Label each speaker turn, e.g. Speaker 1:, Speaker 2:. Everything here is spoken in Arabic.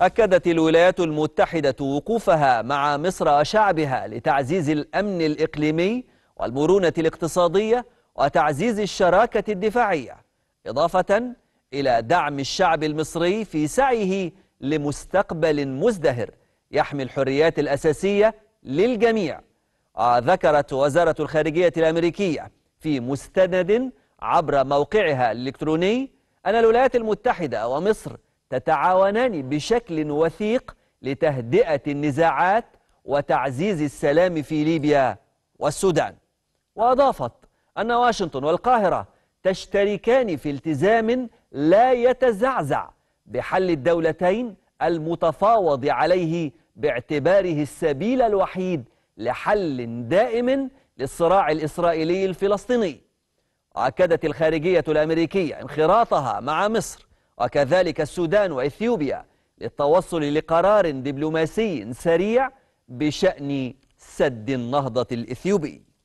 Speaker 1: أكدت الولايات المتحدة وقوفها مع مصر وشعبها لتعزيز الأمن الإقليمي والمرونة الاقتصادية وتعزيز الشراكة الدفاعية إضافة إلى دعم الشعب المصري في سعيه لمستقبل مزدهر يحمي الحريات الأساسية للجميع ذكرت وزارة الخارجية الأمريكية في مستند عبر موقعها الإلكتروني أن الولايات المتحدة ومصر تتعاونان بشكل وثيق لتهدئة النزاعات وتعزيز السلام في ليبيا والسودان وأضافت أن واشنطن والقاهرة تشتركان في التزام لا يتزعزع بحل الدولتين المتفاوض عليه باعتباره السبيل الوحيد لحل دائم للصراع الإسرائيلي الفلسطيني وأكدت الخارجية الأمريكية انخراطها مع مصر وكذلك السودان وإثيوبيا للتوصل لقرار دبلوماسي سريع بشأن سد النهضة الإثيوبي